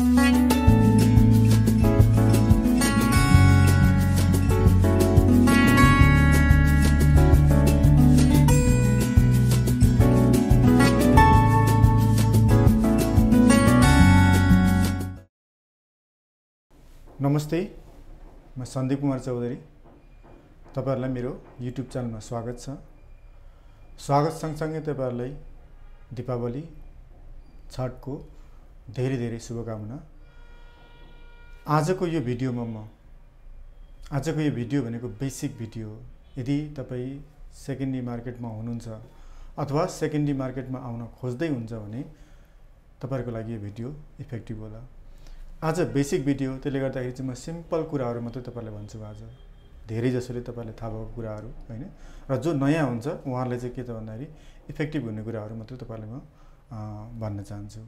नमस्ते म सन्दीप कुमार चौधरी तपाईँहरूलाई मेरो युट्युब च्यानलमा स्वागत छ स्वागत सँगसँगै तपाईँहरूलाई दिपावली छठको धेरै धेरै शुभकामना आजको यो भिडियोमा म आजको यो भिडियो भनेको बेसिक भिडियो हो यदि तपाईँ सेकेन्डरी मार्केटमा हुनुहुन्छ अथवा सेकेन्डरी मार्केटमा आउन खोज्दै हुन्छ भने तपाईँहरूको लागि यो भिडियो इफेक्टिभ होला आज बेसिक भिडियो त्यसले गर्दाखेरि चाहिँ म सिम्पल कुराहरू मात्रै तपाईँलाई भन्छु आज धेरै जसोले तपाईँलाई थाहा भएको कुराहरू होइन र जो नयाँ हुन्छ उहाँहरूले चाहिँ के त भन्दाखेरि इफेक्टिभ हुने कुराहरू मात्रै तपाईँलाई म भन्न चाहन्छु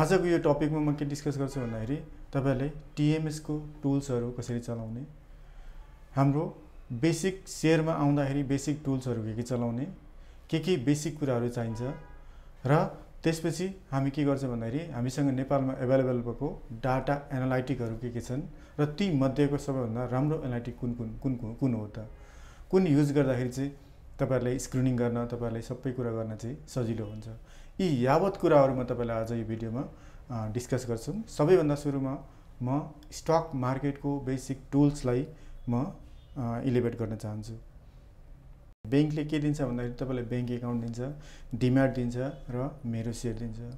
आजको यो टपिकमा म के डिस्कस गर्छु भन्दाखेरि तपाईँहरूले टिएमएसको टुल्सहरू कसरी चलाउने हाम्रो बेसिक सेयरमा आउँदाखेरि बेसिक टुल्सहरू के के चलाउने के के बेसिक कुराहरू चाहिन्छ र त्यसपछि हामी के गर्छौँ भन्दाखेरि हामीसँग नेपालमा एभाइलेबल भएको डाटा एनालाइटिकहरू के के छन् र ती मध्येको सबैभन्दा राम्रो एनालाइटिक कुन कुन कुन कुन हो त कुन युज गर्दाखेरि चाहिँ तपाईँहरूलाई स्क्रिनिङ गर्न तपाईँहरूलाई सबै कुरा गर्न चाहिँ सजिलो हुन्छ यी यावत कुराहरू म तपाईँलाई आज यो भिडियोमा डिस्कस गर्छु सबैभन्दा सुरुमा म स्टक मार्केटको बेसिक टुल्सलाई म इलिभेट गर्न चाहन्छु ब्याङ्कले के दिन्छ भन्दाखेरि तपाईँलाई ब्याङ्क एकाउन्ट दिन्छ डिम्याट दिन्छ र मेरो सेयर दिन्छ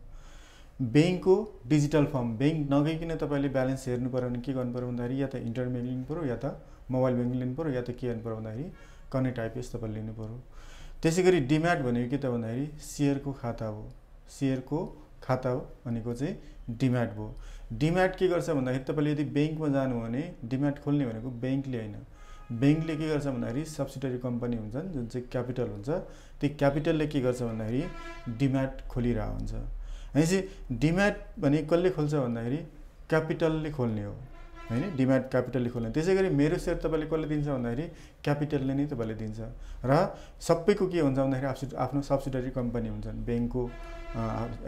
ब्याङ्कको डिजिटल फर्म ब्याङ्क नगइकन तपाईँले ब्यालेन्स हेर्नु पऱ्यो भने के गर्नु पऱ्यो भन्दाखेरि या त इन्टरनेट लिनु पऱ्यो या त मोबाइल ब्याङ्क लिनु पऱ्यो या त के गर्नु पऱ्यो भन्दाखेरि कनेक्ट आइपिएस तपाईँले लिनु पऱ्यो त्यसै गरी डिम्याट भनेको के त भन्दाखेरि सेयरको खाता हो सेयरको खाता भनेको चाहिँ डिम्याट भयो डिम्याट के गर्छ भन्दाखेरि तपाईँले यदि ब्याङ्कमा जानु हो भने डिम्याट खोल्ने भनेको ब्याङ्कले होइन ब्याङ्कले के गर्छ भन्दाखेरि सब्सिडरी कम्पनी हुन्छन् जुन चाहिँ क्यापिटल हुन्छ त्यो क्यापिटलले के गर्छ भन्दाखेरि डिम्याट खोलिरहेको हुन्छ भनेपछि डिम्याट भने कसले खोल्छ भन्दाखेरि क्यापिटलले खोल्ने हो होइन डिमान्ड क्यापिटलले खोल्ने त्यसै गरी मेरो सेयर तपाईँले कसले दिन्छ भन्दाखेरि क्यापिटलले नै तपाईँले दिन्छ र सबैको के हुन्छ भन्दाखेरि आफ्नो आफ्नो सब्सिडरी कम्पनी हुन्छन् ब्याङ्कको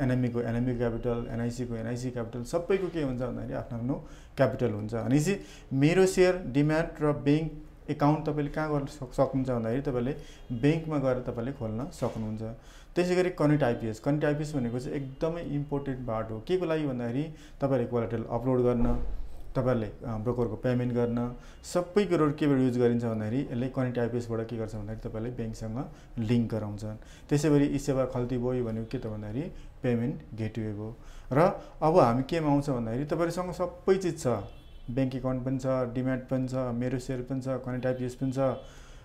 एनएमईको एनएमई क्यापिटल एनआइसीको एनआइसी क्यापिटल सबैको के हुन्छ भन्दाखेरि आफ्नो आफ्नो क्यापिटल हुन्छ भनेपछि मेरो सेयर डिम्याट र ब्याङ्क एकाउन्ट तपाईँले कहाँ गर्न सक्नुहुन्छ भन्दाखेरि तपाईँले ब्याङ्कमा गएर तपाईँले खोल्न सक्नुहुन्छ त्यसै गरी कनेक्ट आइपिएस कनेक्ट आइपिएस भनेको चाहिँ एकदमै इम्पोर्टेन्ट पार्ट हो के को लागि भन्दाखेरि तपाईँले कोलाटेल अपलोड गर्न तपाईँहरूले ब्रोकरको पेमेन्ट गर्न सबै कुरोहरू के युज गरिन्छ भन्दाखेरि यसले कनेक्ट आइपिएसबाट के गर्छ भन्दाखेरि तपाईँलाई ब्याङ्कसँग लिङ्क गराउँछन् त्यसै गरी यी सेवा खल्ती भयो भनेको के त भन्दाखेरि पेमेन्ट गेटवे भयो र अब हामी केमा आउँछ भन्दाखेरि तपाईँहरूसँग सबै चिज छ ब्याङ्क एकाउन्ट पनि छ डिमेट पनि छ मेरो सेयर पनि छ कनेक्ट आइपिएस पनि छ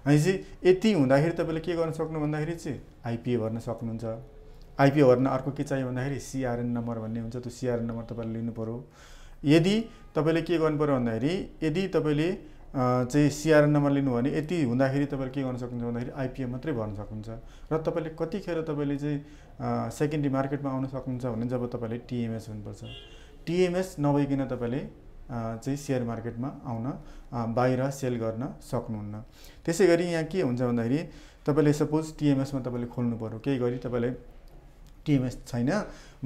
भनेपछि यति हुँदाखेरि तपाईँले के गर्न सक्नु भन्दाखेरि चाहिँ आइपिए भर्न सक्नुहुन्छ आइपिए भर्न अर्को के चाहियो भन्दाखेरि सिआरएन नम्बर भन्ने हुन्छ त्यो सिआरएन नम्बर तपाईँले लिनु पऱ्यो यदि तपाईँले के गर्नु पऱ्यो भन्दाखेरि यदि तपाईँले चाहिँ सिआरएन नम्बर लिनुभयो भने यति हुँदाखेरि तपाईँले के गर्न सक्नुहुन्छ भन्दाखेरि आइपिएम मात्रै भर्न सक्नुहुन्छ र तपाईँले कतिखेर तपाईँले चाहिँ सेकेन्डरी मार्केटमा आउन सक्नुहुन्छ भने जब तपाईँले टिएमएस हुनुपर्छ टिएमएस नभइकन तपाईँले चाहिँ सेयर मार्केटमा आउन बाहिर सेल गर्न सक्नुहुन्न त्यसै गरी यहाँ के हुन्छ भन्दाखेरि तपाईँले सपोज टिएमएसमा तपाईँले खोल्नु पऱ्यो केही गरी तपाईँले टिएमएस छैन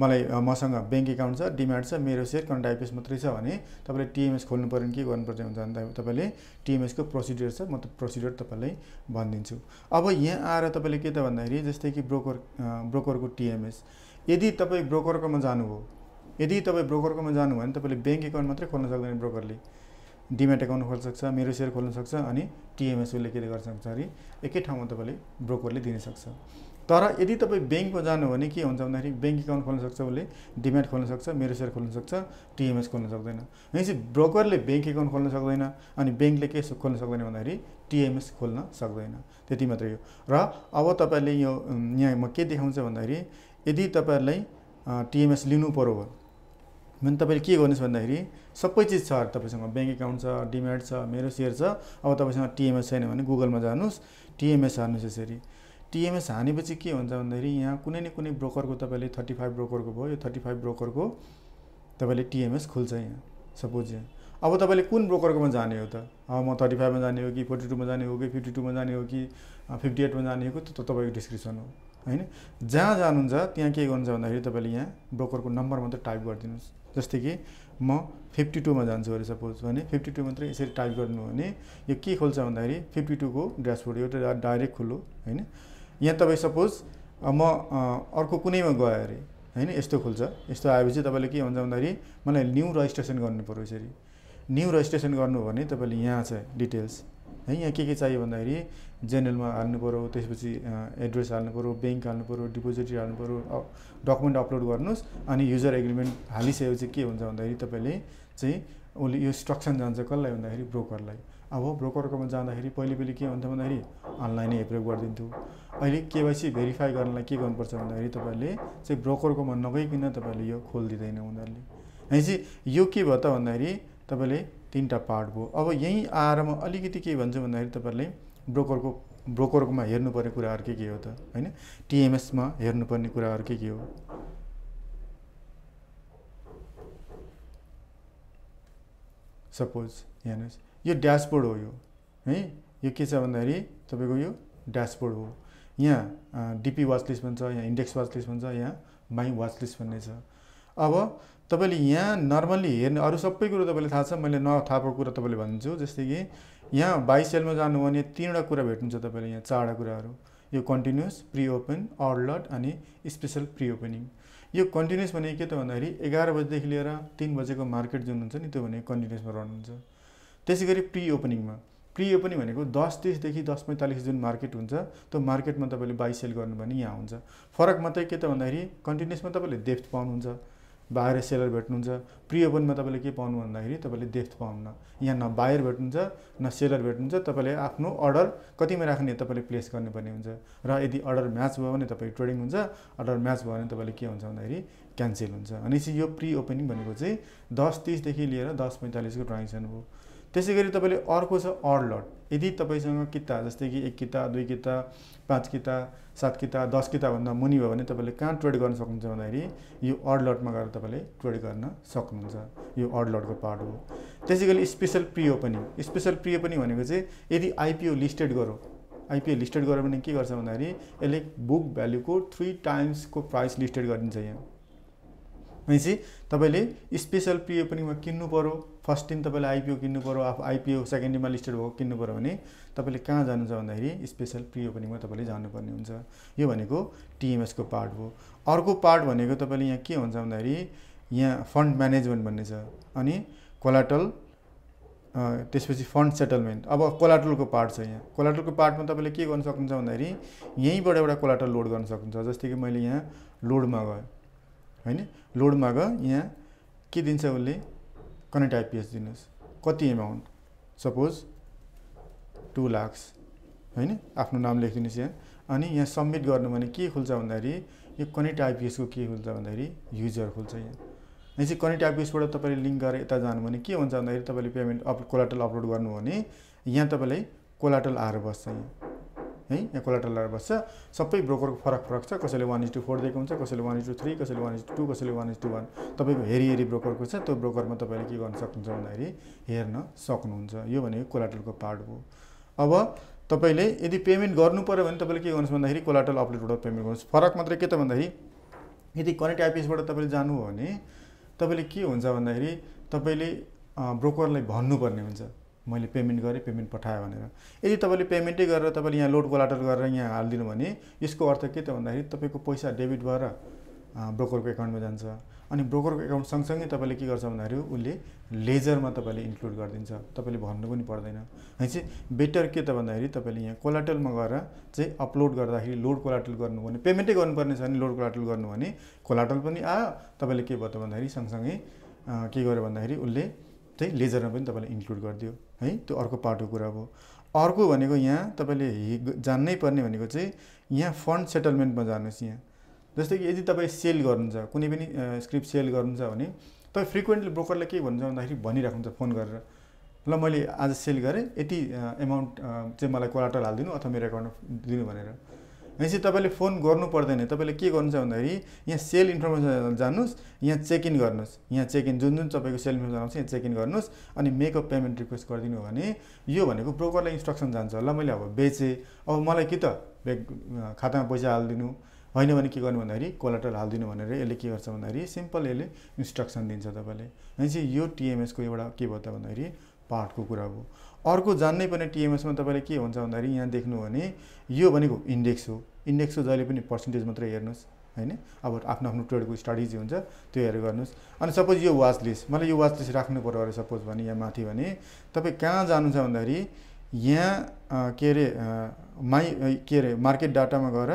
मलाई मसँग ब्याङ्क एकाउन्ट छ डिमार्ट छ मेरो सेयर आइपिएस मात्रै छ भने तपाईँले टिएमएस खोल्नु पऱ्यो भने के गर्नुपर्ने हुन्छ भने तपाईँले टिएमएसको प्रोसिडियर छ म त प्रोसिडियर तपाईँलाई भनिदिन्छु अब यहाँ आएर तपाईँले के त भन्दाखेरि जस्तै कि ब्रोकर ब्रोकरको टिएमएस यदि तपाईँ ब्रोकरकोमा जानुभयो यदि तपाईँ ब्रोकरकोमा जानुभयो भने तपाईँले ब्याङ्क एकाउन्ट मात्रै खोल्न सक्दैन ब्रोकरले डिमेट एकाउन्ट खोल्न सक्छ मेरो सेयर खोल्न सक्छ अनि टिएमएस उसले के गर्न सक्छ अरे एकै ठाउँमा तपाईँले ब्रोकरले दिनसक्छ तर यदि तपाईँ ब्याङ्कमा जानु भने के हुन्छ भन्दाखेरि ब्याङ्क एकाउन्ट खोल्न सक्छ उसले डिमेट खोल्न सक्छ मेरो सेयर खोल्न सक्छ टिएमएस खोल्न सक्दैन भनेपछि ब्रोकरले ब्याङ्क एकाउन्ट खोल्न सक्दैन अनि ब्याङ्कले के खोल्न सक्दैन भन्दाखेरि टिएमएस खोल्न सक्दैन त्यति मात्रै हो र अब तपाईँले यो यहाँ म के देखाउँछ भन्दाखेरि यदि तपाईँहरूलाई टिएमएस लिनु पऱ्यो भने तपाईँले के गर्नुहोस् भन्दाखेरि सबै चिज छ तपाईँसँग ब्याङ्क एकाउन्ट छ डिमेट छ मेरो सेयर छ अब तपाईँसँग टिएमएस छैन भने गुगलमा जानुहोस् टिएमएस हार्नुहोस् यसरी टिएमएस हानेपछि के हुन्छ भन्दाखेरि यहाँ कुनै न कुनै ब्रोकरको तपाईँले थर्टी फाइभ ब्रोकरको भयो यो थर्टी फाइभ ब्रोकरको तपाईँले टिएमएस खुल्छ यहाँ सपोज यहाँ अब तपाईँले कुन ब्रोकरकोमा जाने हो त अब म थर्टी फाइभमा जाने हो कि फोर्टी टूमा जाने हो कि फिफ्टी टूमा जाने हो कि फिफ्टी एटमा जाने हो कि त्यो तपाईँको डिस्क्रिप्सन हो होइन जहाँ जानुहुन्छ त्यहाँ के गर्नुहुन्छ भन्दाखेरि तपाईँले यहाँ ब्रोकरको नम्बर मात्रै टाइप गरिदिनुहोस् जस्तै कि म फिफ्टी टूमा जान्छु अरे सपोज भने फिफ्टी टू मात्रै यसरी टाइप गर्नु भने यो के खोल्छ भन्दाखेरि फिफ्टी टूको ड्यासबोर्ड एउटा डाइरेक्ट खोलो होइन यहाँ तपाईँ सपोज म अर्को कुनैमा गएँ अरे होइन यस्तो खोल्छ यस्तो आएपछि तपाईँले के भन्छ भन्दाखेरि मलाई न्यु रजिस्ट्रेसन गर्नु पऱ्यो यसरी न्यु रजिस्ट्रेसन गर्नु भने तपाईँले यहाँ छ डिटेल्स है यहाँ के के चाहियो भन्दाखेरि जेनरलमा हाल्नु पऱ्यो त्यसपछि एड्रेस हाल्नु पऱ्यो ब्याङ्क हाल्नु पऱ्यो डिपोजिट हाल्नु पऱ्यो डकुमेन्ट अपलोड गर्नुहोस् अनि युजर एग्रिमेन्ट हालिसकेपछि के हुन्छ भन्दाखेरि तपाईँले चाहिँ उसले यो स्ट्रक्सन जान्छ कसलाई भन्दाखेरि ब्रोकरलाई अब ब्रोकरकोमा जाँदाखेरि पहिले पहिले के हुन्थ्यो भन्दाखेरि अनलाइनै एप्रुभ गरिदिन्थ्यो अहिले केवाइसी भेरिफाई गर्नलाई के गर्नुपर्छ भन्दाखेरि तपाईँहरूले चाहिँ ब्रोकरकोमा नगइकन तपाईँहरूले यो खोलिदिँदैन उनीहरूले भनेपछि यो के भयो त भन्दाखेरि तपाईँले तिनवटा पार्ट भयो अब यहीँ आएर म अलिकति के भन्छु भन्दाखेरि तपाईँहरूले ब्रोकरको ब्रोकरकोमा हेर्नुपर्ने कुराहरू के के हो त होइन टिएमएसमा हेर्नुपर्ने कुराहरू के के हो सपोज हेर्नुहोस् यो ड्यासबोर्ड हो यो है यो के छ भन्दाखेरि तपाईँको यो ड्यासबोर्ड हो यहाँ डिपी वाच लिस्ट भन्छ यहाँ इन्डेक्स वाच लिस्ट भन्छ यहाँ माई वाच लिस्ट भन्ने छ अब तपाईँले यहाँ नर्मल्ली हेर्ने अरू सबै कुरो तपाईँले थाहा छ मैले थाहा कुरा तपाईँले भन्छु जस्तै कि यहाँ बाई सेलमा जानु भने तिनवटा कुरा भेट्नुहुन्छ तपाईँले यहाँ चारवटा कुराहरू यो कन्टिन्युस प्रि ओपन अर्लट अनि स्पेसल प्रि ओपनिङ यो कन्टिन्युस भनेको के त भन्दाखेरि एघार बजीदेखि लिएर तिन बजेको मार्केट जुन हुन्छ नि त्यो भनेको कन्टिन्युसमा रहनुहुन्छ त्यसै गरी प्रि ओपनिङमा प्रि ओपनिङ भनेको दस तिसदेखि दस पैँतालिस जुन मार्केट हुन्छ त्यो मार्केटमा तपाईँले बाई सेल गर्नु भने यहाँ हुन्छ फरक मात्रै के त भन्दाखेरि कन्टिन्युसमा तपाईँले डेप्थ पाउनुहुन्छ बाहिर सेलर भेट्नुहुन्छ प्रि ओपनमा तपाईँले के पाउनु भन्दाखेरि तपाईँले डेफ्थ पाउनु यहाँ न बायर भेट्नुहुन्छ न सेलर भेट्नुहुन्छ तपाईँले आफ्नो अर्डर कतिमा राख्ने तपाईँले प्लेस गर्नुपर्ने हुन्छ र यदि अर्डर म्याच भयो भने तपाईँ ट्रेडिङ हुन्छ अर्डर म्याच भयो भने तपाईँले के हुन्छ भन्दाखेरि क्यान्सल हुन्छ भनेपछि यो प्रि ओपनिङ भनेको चाहिँ दस तिसदेखि लिएर दस पैँतालिसको ट्रान्जेक्सन हो त्यसै गरी तपाईँले अर्को छ अड लट यदि तपाईँसँग किता जस्तै कि एक किता दुई किता पाँच किता सात किता दस किताभन्दा मुनि भयो भने तपाईँले कहाँ ट्रेड गर्न सक्नुहुन्छ भन्दाखेरि यो अड लटमा गएर तपाईँले ट्रेड गर्न सक्नुहुन्छ यो अड लटको पार्ट हो त्यसै गरी स्पेसल प्रियो पनि स्पेसल प्रियो पनि भनेको चाहिँ यदि आइपिओ लिस्टेड गरौँ आइपिओ लिस्टेड गऱ्यो भने के गर्छ भन्दाखेरि यसले बुक भ्याल्युको थ्री टाइम्सको प्राइस लिस्टेड गरिदिन्छ यहाँ भनेपछि तपाईँले स्पेसल प्रियो पनि किन्नु पऱ्यो फर्स्ट दिन तपाईँले आइपिओ किन्नु पऱ्यो आफू आइपिओ सेकेन्ड डेमा लिस्टेड भएको किन्नु पऱ्यो भने तपाईँले कहाँ जानुहुन्छ भन्दाखेरि स्पेसल प्रि ओपनिङमा तपाईँले जानुपर्ने हुन्छ यो भनेको टिएमएसको पार्ट हो अर्को पार्ट भनेको तपाईँले यहाँ के हुन्छ भन्दाखेरि यहाँ फन्ड म्यानेजमेन्ट भन्ने छ अनि कोलाटल त्यसपछि फन्ड सेटलमेन्ट अब कोलाटलको पार्ट छ यहाँ कोलाटलको पार्टमा तपाईँले के गर्नु सक्नुहुन्छ भन्दाखेरि यहीँबाट एउटा कोलाटल लोड गर्न सक्नुहुन्छ जस्तै कि मैले यहाँ लोडमा गएँ होइन लोडमा गएँ यहाँ के दिन्छ उसले कनेक्ट आइपिएस दिनुहोस् कति एमाउन्ट सपोज टु लाक्स होइन आफ्नो नाम लेखिदिनुहोस् यहाँ अनि यहाँ सब्मिट गर्नु भने के खुल्छ भन्दाखेरि यो कनेक्ट आइपिएसको के खुल्छ भन्दाखेरि युजर खुल्छ यहाँ चाहिँ कनेक्ट आइपिएसबाट तपाईँले लिङ्क गरेर यता जानु भने के हुन्छ भन्दाखेरि तपाईँले पेमेन्ट अप कोलाटल अपलोड गर्नु भने यहाँ तपाईँलाई कोलाटल आएर बस्छ यहाँ है यहाँ लगाएर बस्छ सबै ब्रोकरको फरक फरक छ कसैले वान इज टू फोर दिएको हुन्छ कसैले वान इज टू थ्री कसैले वान इज टू कसैले वान इज टू वान तपाईँको हेरी हेरी ब्रोकरको छ त्यो ब्रोकरमा तपाईँले के गर्न सक्नुहुन्छ भन्दाखेरि हेर्न सक्नुहुन्छ यो भनेको कोलाटलको पार्ट हो अब तपाईँले यदि पेमेन्ट गर्नु पऱ्यो भने तपाईँले के गर्नुहोस् भन्दाखेरि कोलाटल अपलेटबाट पेमेन्ट गर्नुहोस् फरक मात्रै के त भन्दाखेरि यदि कनेक्ट आइपिएसबाट तपाईँले हो भने तपाईँले के हुन्छ भन्दाखेरि तपाईँले ब्रोकरलाई भन्नुपर्ने हुन्छ मैले पेमेन्ट गरेँ पेमेन्ट पठाएँ भनेर यदि तपाईँले पेमेन्टै गरेर तपाईँले यहाँ लोड कोलाटर गरेर यहाँ हालिदिनु भने यसको अर्थ के त भन्दाखेरि तपाईँको पैसा डेबिट भएर ब्रोकरको एकाउन्टमा जान्छ अनि ब्रोकरको एकाउन्ट सँगसँगै तपाईँले के गर्छ भन्दाखेरि उसले लेजरमा तपाईँले इन्क्लुड गरिदिन्छ तपाईँले भन्नु पनि पर्दैन है चाहिँ बेटर के त भन्दाखेरि तपाईँले यहाँ कोलाटलमा गएर चाहिँ अपलोड गर्दाखेरि लोड कोलाटल गर्नु भने पेमेन्टै गर्नुपर्ने छ भने लोड कोलाटल गर्नु भने कोलाटल पनि आयो तपाईँले के भयो त भन्दाखेरि सँगसँगै के गर्यो भन्दाखेरि उसले चाहिँ लेजरमा पनि तपाईँले इन्क्लुड गरिदियो है त्यो अर्को पार्टको कुरा भयो अर्को भनेको यहाँ तपाईँले जान्नै पर्ने भनेको चाहिँ यहाँ फन्ड सेटलमेन्टमा जानुहोस् यहाँ जस्तै कि यदि तपाईँ सेल गर्नुहुन्छ कुनै पनि स्क्रिप्ट सेल गर्नुहुन्छ भने तपाईँ फ्रिक्वेन्टली ब्रोकरलाई के भन्नुहुन्छ भन्दाखेरि भनिराख्नुहुन्छ फोन गरेर ल मैले आज सेल गरेँ यति एमाउन्ट चाहिँ मलाई कोलाटल हालिदिनु अथवा मेरो एकाउन्टमा दिनु भनेर भनेपछि तपाईँले फोन गर्नु पर्दैन तपाईँले के गर्नु छ भन्दाखेरि यहाँ सेल इन्फर्मेसन जानुहोस् यहाँ चेक इन गर्नुहोस् यहाँ चेक इन जुन जुन तपाईँको सेल इन्फर्मेसन आउँछ यहाँ चेक इन गर्नुहोस् अनि मेकअप पेमेन्ट रिक्वेस्ट गरिदिनु भने यो भनेको ब्रोकरलाई इन्स्ट्रक्सन जान्छ होला मैले अब बेचेँ अब मलाई कि त ब्याङ्क खातामा पैसा हालिदिनु होइन भने के गर्नु भन्दाखेरि कोलाटर हालिदिनु भनेर यसले के गर्छ भन्दाखेरि सिम्पल यसले इन्स्ट्रक्सन दिन्छ तपाईँले भनेपछि यो टिएमएसको एउटा के भयो त भन्दाखेरि पार्टको कुरा हो अर्को जान्नै पर्ने टिएमएसमा तपाईँले के हुन्छ भन्दाखेरि यहाँ देख्नु भने यो भनेको इन्डेक्स हो इन्डेक्सको जहिले पनि पर्सेन्टेज मात्रै हेर्नुहोस् होइन अब आफ्नो आफ्नो ट्रेडको स्ट्राटेजी हुन्छ त्यो हेरेर गर्नुहोस् अनि सपोज यो वाच लिस्ट मलाई यो वाच लिस्ट राख्नु पऱ्यो अरे सपोज भने यहाँ माथि भने तपाईँ कहाँ जानुहुन्छ छ भन्दाखेरि यहाँ के अरे माइ के अरे मार्केट डाटामा गएर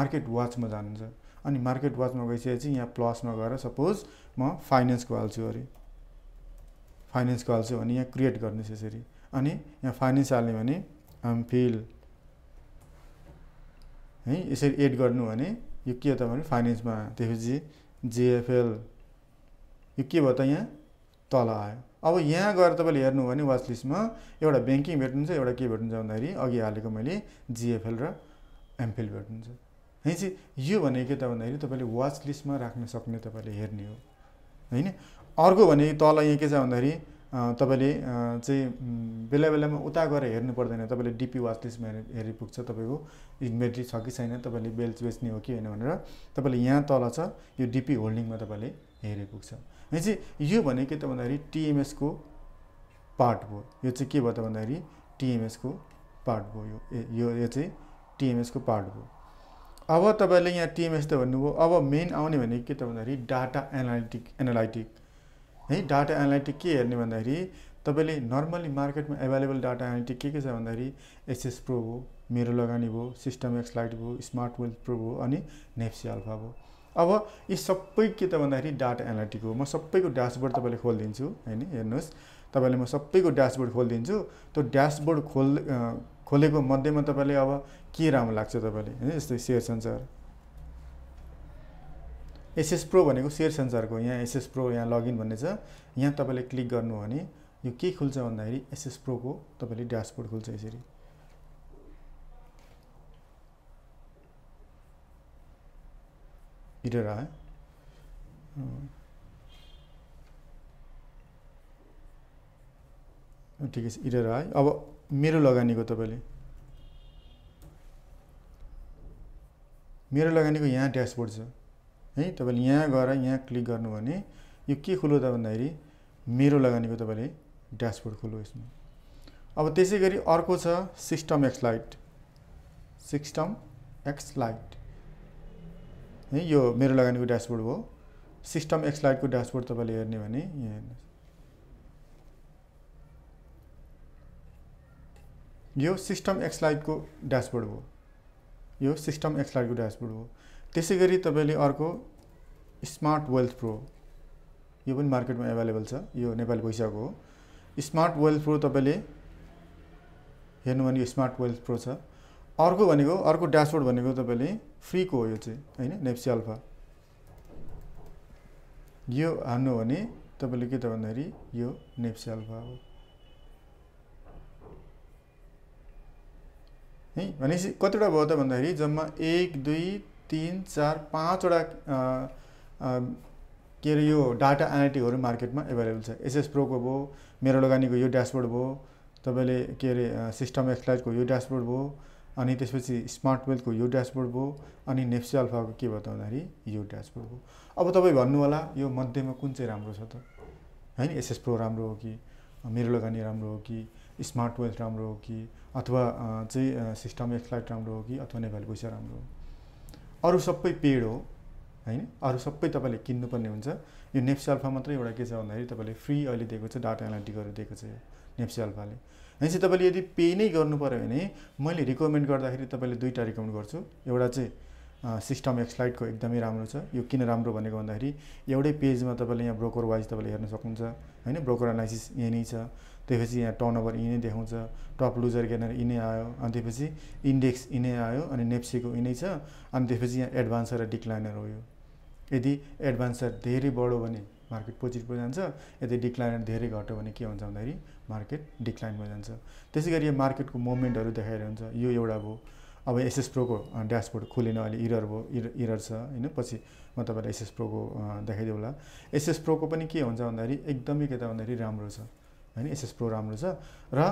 मार्केट वाचमा जानुहुन्छ अनि मार्केट वाचमा गइसकेपछि यहाँ प्लसमा गएर सपोज म फाइनेन्सको हाल्छु अरे फाइनेन्सको हाल्छु भने यहाँ क्रिएट गर्नुहोस् यसरी अनि यहाँ फाइनेन्स हाल्ने भने फिल um, है यसरी एड गर्नु भने यो के हो त भने फाइनेन्समा त्यसपछि जिएफएल यो के भयो त यहाँ तल आयो अब यहाँ गएर तपाईँले हेर्नु भने वाच लिस्टमा एउटा ब्याङ्किङ भेट्नुहुन्छ एउटा के भेट्नुहुन्छ भन्दाखेरि अघि हालेको मैले जिएफएल र एमफिल भेट्नुहुन्छ है चाहिँ यो भनेको के त भन्दाखेरि तपाईँले वाच लिस्टमा राख्न सक्ने तपाईँले हेर्ने हो होइन अर्को भने तल यहाँ के छ भन्दाखेरि तपाईँले चाहिँ बेला बेलामा उता गएर हेर्नु पर्दैन तपाईँले डिपी वाच लिस्टमा हेरि पुग्छ तपाईँको इन्भेन्ट्री छ कि छैन तपाईँले बेल्च बेच्ने हो कि होइन भनेर तपाईँले यहाँ तल छ यो डिपी होल्डिङमा तपाईँले हेरि पुग्छ भनेपछि यो भने के त भन्दाखेरि टिएमएसको पार्ट भयो यो चाहिँ के भयो त भन्दाखेरि टिएमएसको पार्ट भयो यो यो चाहिँ टिएमएसको पार्ट भयो अब तपाईँले यहाँ टिएमएस त भन्नुभयो अब मेन आउने भनेको के त भन्दाखेरि डाटा एनालाइटिक एनालाइटिक है डाटा एनालाइटिक के हेर्ने भन्दाखेरि तपाईँले नर्मली मार्केटमा एभाइलेबल डाटा एनालिटिक के के छ भन्दाखेरि एसएस प्रो हो मेरो लगानी भयो सिस्टम एक्स लाइट भयो स्मार्ट वेल्थ प्रो भयो अनि नेप्सी अल्फा भयो अब यी सबै के त भन्दाखेरि डाटा एनालिटिक हो म सबैको ड्यासबोर्ड तपाईँले खोलिदिन्छु होइन हेर्नुहोस् तपाईँले म सबैको ड्यासबोर्ड खोलिदिन्छु त्यो ड्यासबोर्ड खोल खोलेको मध्येमा तपाईँले अब के राम्रो लाग्छ तपाईँले होइन जस्तै सेयर सञ्चार एसएस प्रो भनेको सेयर सेन्सरको यहाँ एसएस प्रो यहाँ लगइन भन्ने छ यहाँ तपाईँले क्लिक गर्नु भने यो के खुल्छ भन्दाखेरि एसएस प्रोको तपाईँले ड्यासबोर्ड खुल्छ यसरी भिडियो है ठिकै छ इरेर है अब मेरो लगानीको तपाईँले मेरो लगानीको यहाँ ड्यासबोर्ड छ है तपाईँले यहाँ गएर यहाँ क्लिक गर्नु भने यो के खुल्यो त भन्दाखेरि मेरो लगानीको तपाईँले ड्यासबोर्ड खुल्यो यसमा अब त्यसै गरी अर्को छ system X light system X light है यो मेरो लगानीको ड्यासबोर्ड हो सिस्टम एक्स लाइटको ड्यासबोर्ड तपाईँले हेर्ने भने यहाँ हेर्नुहोस् यो सिस्टम एक्स लाइटको ड्यासबोर्ड हो यो सिस्टम एक्स लाइटको ड्यासबोर्ड हो त्यसै गरी तपाईँले अर्को स्मार्ट वेल्थ प्रो यो पनि मार्केटमा एभाइलेबल छ यो नेपाली पैसाको हो स्मार्ट वेल्थ प्रो तपाईँले हेर्नु भने यो स्मार्ट वेल्थ प्रो छ अर्को भनेको अर्को ड्यासबोर्ड भनेको तपाईँले फ्रीको हो यो चाहिँ होइन नेप्सी अल्फा यो हान्नु भने तपाईँले के त भन्दाखेरि यो नेप्सी अल्फा हो है भनेपछि कतिवटा भयो त भन्दाखेरि जम्मा एक दुई तिन चार पाँचवटा के अरे यो डाटा एनालिटिकहरू मार्केटमा एभाइलेबल छ एसएस प्रोको भयो मेरो लगानीको यो ड्यासबोर्ड भयो तपाईँले के अरे सिस्टम एक्सलाइटको यो ड्यासबोर्ड भयो अनि त्यसपछि स्मार्ट वेल्थको यो ड्यासबोर्ड भयो अनि नेप्सी अल्फाको के भयो त यो ड्यासबोर्ड भयो अब तपाईँ भन्नु होला यो मध्येमा कुन चाहिँ राम्रो छ त होइन एसएस प्रो राम्रो हो कि मेरो लगानी राम्रो हो कि स्मार्ट वेल्थ राम्रो हो कि अथवा चाहिँ सिस्टम एक्सलाइट राम्रो हो कि अथवा नेपाली पैसा राम्रो हो अरू सबै पेड हो होइन अरू सबै तपाईँले किन्नुपर्ने हुन्छ यो नेप्सी अल्फा मात्रै एउटा के छ भन्दाखेरि तपाईँले फ्री अहिले दिएको छ डाटा एनालिटिकहरू दिएको छ यो नेप्सी अल्फाले भनेपछि तपाईँले यदि पे नै गर्नु पऱ्यो भने मैले रिकमेन्ड गर्दाखेरि तपाईँले दुईवटा रिकमेन्ड गर्छु एउटा चाहिँ सिस्टम एक्सलाइटको एकदमै राम्रो छ यो किन राम्रो भनेको भन्दाखेरि एउटै पेजमा तपाईँले यहाँ ब्रोकर वाइज तपाईँले हेर्न सक्नुहुन्छ होइन ब्रोकर एनालाइसिस यहीँ नै छ त्यसपछि यहाँ टर्नओभर यिनै देखाउँछ टप लुजर गेनर यिनै आयो अनि त्यसपछि इन्डेक्स यिनै आयो अनि नेप्सीको यिनै छ अनि त्यसपछि यहाँ एडभान्सर र डिक्लाइनर हो यो यदि एडभान्सर धेरै बढो भने मार्केट पोजिटिभमा जान्छ यदि डिक्लाइनर धेरै घट्यो भने के हुन्छ भन्दाखेरि मार्केट डिक्लाइनमा जान्छ त्यसै गरी यो मार्केटको मुभमेन्टहरू देखाइरहन्छ यो एउटा भयो अब एसएस प्रोको ड्यासबोर्ड खोलेन अहिले इरर भयो इर इरर छ होइन पछि म तपाईँलाई एसएस प्रोको देखाइदिउँला एसएस प्रोको पनि के हुन्छ भन्दाखेरि एकदमै के त भन्दाखेरि राम्रो छ होइन एसएस प्रोग्राम राम्रो छ र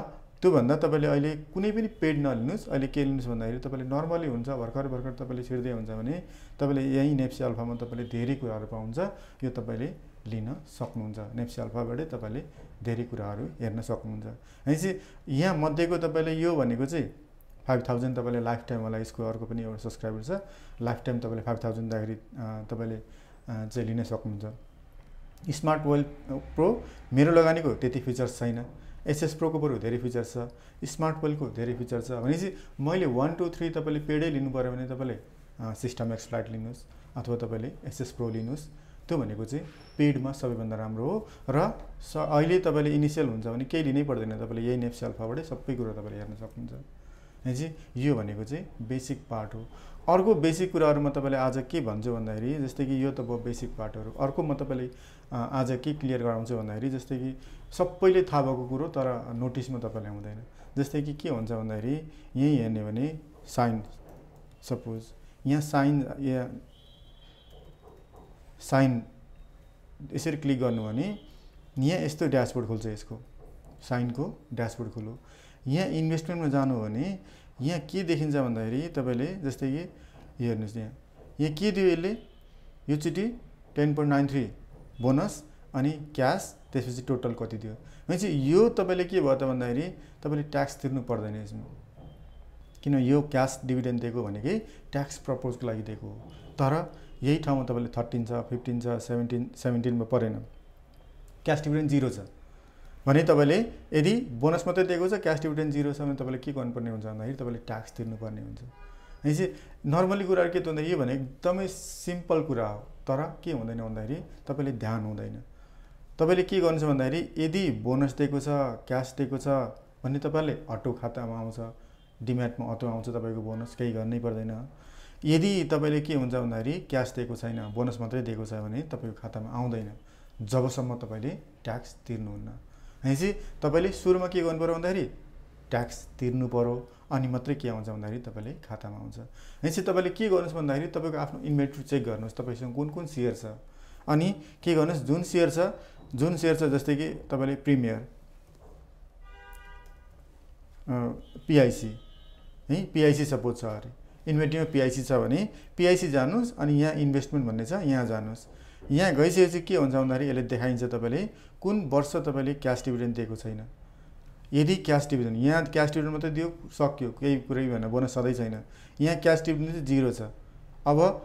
त्योभन्दा तपाईँले अहिले कुनै पनि पेड नलिनुहोस् अहिले के लिनुहोस् भन्दाखेरि तपाईँले नर्मली हुन्छ भर्खर भर्खर तपाईँले छिर्दै हुन्छ भने तपाईँले यहीँ नेप्सी अल्फामा तपाईँले धेरै कुराहरू पाउँछ यो तपाईँले लिन सक्नुहुन्छ नेप्सी अल्फाबाटै तपाईँले धेरै कुराहरू हेर्न सक्नुहुन्छ भनेपछि यहाँ मध्येको तपाईँले यो भनेको चाहिँ फाइभ थाउजन्ड तपाईँले लाइफ टाइम होला यसको अर्को पनि एउटा सब्सक्राइबर छ लाइफ टाइम तपाईँले फाइभ थाउजन्ड दिँदाखेरि तपाईँले चाहिँ लिन सक्नुहुन्छ स्मार्ट वेल प्रो मेरो लगानीको त्यति फिचर्स छैन एसएस प्रोको बरु धेरै फिचर छ स्मार्ट वेलको धेरै फिचर छ भनेपछि मैले वान टू थ्री तपाईँले पेडै लिनु पऱ्यो भने तपाईँले सिस्टम एक्स फ्ल्याट लिनुहोस् अथवा तपाईँले एसएस प्रो लिनुहोस् त्यो भनेको चाहिँ पेडमा सबैभन्दा राम्रो हो र अहिले तपाईँले इनिसियल हुन्छ भने केही लिनै पर्दैन तपाईँले यही नेप्स अल्फाबाटै सबै कुरो तपाईँले हेर्न सक्नुहुन्छ चाहिँ यो भनेको चाहिँ बेसिक पार्ट हो अर्को बेसिक कुराहरू म तपाईँलाई आज के भन्छु भन्दाखेरि जस्तै कि यो त भयो बेसिक पार्टहरू अर्को म तपाईँलाई आज के क्लियर गराउँछु भन्दाखेरि जस्तै कि सबैले थाहा भएको कुरो तर नोटिसमा तपाईँलाई हुँदैन जस्तै कि के हुन्छ भन्दाखेरि यहीँ हेर्ने भने साइन सपोज यहाँ साइन यहाँ साइन यसरी क्लिक गर्नु भने यहाँ यस्तो ड्यासबोर्ड खोल्छ यसको साइनको ड्यासबोर्ड खोलो यहाँ इन्भेस्टमेन्टमा जानु हो भने यहाँ के देखिन्छ भन्दाखेरि तपाईँले जस्तै कि हेर्नुहोस् यहाँ यहाँ के दियो यसले योचोटि ten point nine three bonus अनि क्यास त्यसपछि टोटल कति दियो भनेपछि यो तपाईँले के भयो त भन्दाखेरि तपाईँले ट्याक्स तिर्नु पर्दैन यसमा किन यो क्यास डिभिडेन्ड दिएको भनेकै ट्याक्स प्रपोजको लागि दिएको हो तर यही ठाउँमा तपाईँले थर्टिन छ फिफ्टिन छ सेभेन्टिन सेभेन्टिनमा परेन क्यास डिभिडेन्ड जिरो छ भने तपाईँले यदि बोनस मात्रै दिएको छ क्यास डिभिडेन्ड जिरो छ भने तपाईँले के गर्नुपर्ने हुन्छ भन्दाखेरि तपाईँले ट्याक्स तिर्नुपर्ने हुन्छ भनेपछि नर्मली कुराहरू के त भन्दा यो भने एकदमै सिम्पल कुरा हो तर के हुँदैन भन्दाखेरि तपाईँले ध्यान हुँदैन तपाईँले के गर्नु छ भन्दाखेरि यदि बोनस दिएको छ क्यास दिएको छ भने तपाईँले अटो खातामा आउँछ डिम्याटमा अटो आउँछ तपाईँको बोनस केही गर्नै पर्दैन यदि तपाईँले के हुन्छ भन्दाखेरि क्यास दिएको छैन बोनस मात्रै दिएको छ भने तपाईँको खातामा आउँदैन जबसम्म तपाईँले ट्याक्स तिर्नुहुन्न भनेपछि तपाईँले सुरुमा के गर्नु पऱ्यो भन्दाखेरि ट्याक्स तिर्नु पऱ्यो अनि मात्रै के आउँछ भन्दाखेरि तपाईँले खातामा आउँछ भनेपछि तपाईँले के गर्नुहोस् भन्दाखेरि तपाईँको आफ्नो इन्भेन्ट्री चेक गर्नुहोस् तपाईँसँग कुन कुन सेयर छ अनि के गर्नुहोस् जुन सेयर छ जुन सेयर छ जस्तै कि तपाईँले प्रिमियर पिआइसी है पिआइसी सपोज छ अरे इन्भेन्ट्रीमा पिआइसी छ भने पिआइसी जानुहोस् अनि यहाँ इन्भेस्टमेन्ट भन्ने छ यहाँ जानुहोस् यहाँ गइसकेपछि के हुन्छ भन्दाखेरि यसले देखाइन्छ तपाईँले कुन वर्ष तपाईँले क्यास डिभिडेन्ड दिएको छैन यदि क्यास डिभिजन यहाँ क्यास डिभिजन मात्रै दियो सक्यो केही कुरै भएन बोनस सधैँ छैन यहाँ क्यास डिभिजन चाहिँ जिरो छ अब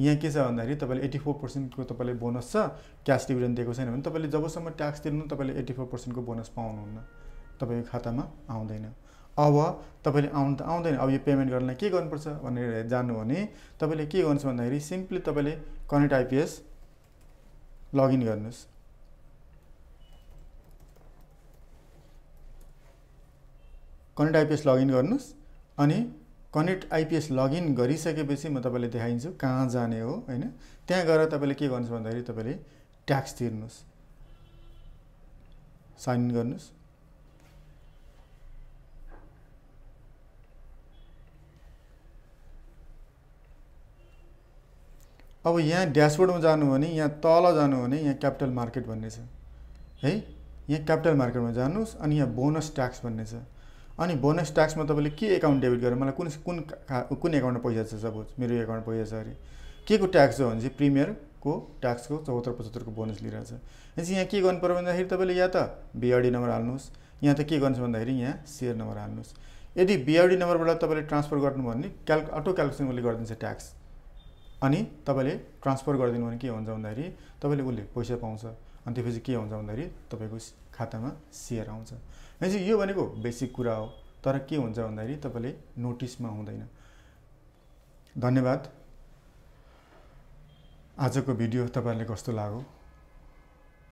यहाँ के छ भन्दाखेरि तपाईँले एट्टी फोर पर्सेन्टको तपाईँले बोनस छ क्यास डिभिजन दिएको छैन भने तपाईँले जबसम्म ट्याक्स तिर्नु तपाईँले एट्टी फोर पर्सेन्टको बोनस पाउनुहुन्न तपाईँको खातामा आउँदैन अब तपाईँले आउनु त आउँदैन अब यो पेमेन्ट गर्नलाई के गर्नुपर्छ भनेर जान्नु भने तपाईँले के गर्नुहोस् भन्दाखेरि सिम्पली तपाईँले कनेक्ट आइपिएस लगइन गर्नुहोस् कनेक्ट आइपिएस लगइन गर्नुहोस् अनि कनेक्ट आइपिएस लगइन गरिसकेपछि म तपाईँले देखाइदिन्छु कहाँ जाने हो होइन त्यहाँ गएर तपाईँले के गर्नुहोस् भन्दाखेरि तपाईँले ट्याक्स तिर्नुहोस् साइन इन गर्नुहोस् अब यहाँ ड्यासबोर्डमा जानु भने यहाँ तल जानु भने यहाँ क्यापिटल मार्केट भन्ने छ है यहाँ क्यापिटल मार्केटमा जानुहोस् अनि यहाँ बोनस ट्याक्स भन्ने छ अनि बोनस ट्याक्समा तपाईँले के एकाउन्ट डेबिट गरेर मलाई कुन कुन कुन एकाउन्टमा पैसा छ सपोज मेरो एकाउन्टमा पैसा छ अरे के को ट्याक्स हो भने चाहिँ प्रिमियरको ट्याक्सको चौहत्तर पचहत्तरको बोनस लिइरहेछ भनेपछि यहाँ के गर्नु पऱ्यो भन्दाखेरि तपाईँले या त बिआरडी नम्बर हाल्नुहोस् यहाँ त के गर्नुहोस् भन्दाखेरि यहाँ सेयर नम्बर हाल्नुहोस् यदि बिआरडी नम्बरबाट तपाईँले ट्रान्सफर गर्नुभयो भने क्याल अटो क्यालकुलेसनले गरिदिन्छ ट्याक्स अनि तपाईँले ट्रान्सफर गरिदिनु भने के हुन्छ भन्दाखेरि तपाईँले उसले पैसा पाउँछ अनि त्यसपछि के हुन्छ भन्दाखेरि तपाईँको खातामा सेयर आउँछ भनेपछि यो भनेको बेसिक कुरा हो तर के हुन्छ भन्दाखेरि तपाईँले नोटिसमा हुँदैन धन्यवाद आजको भिडियो तपाईँहरूले कस्तो लाग्यो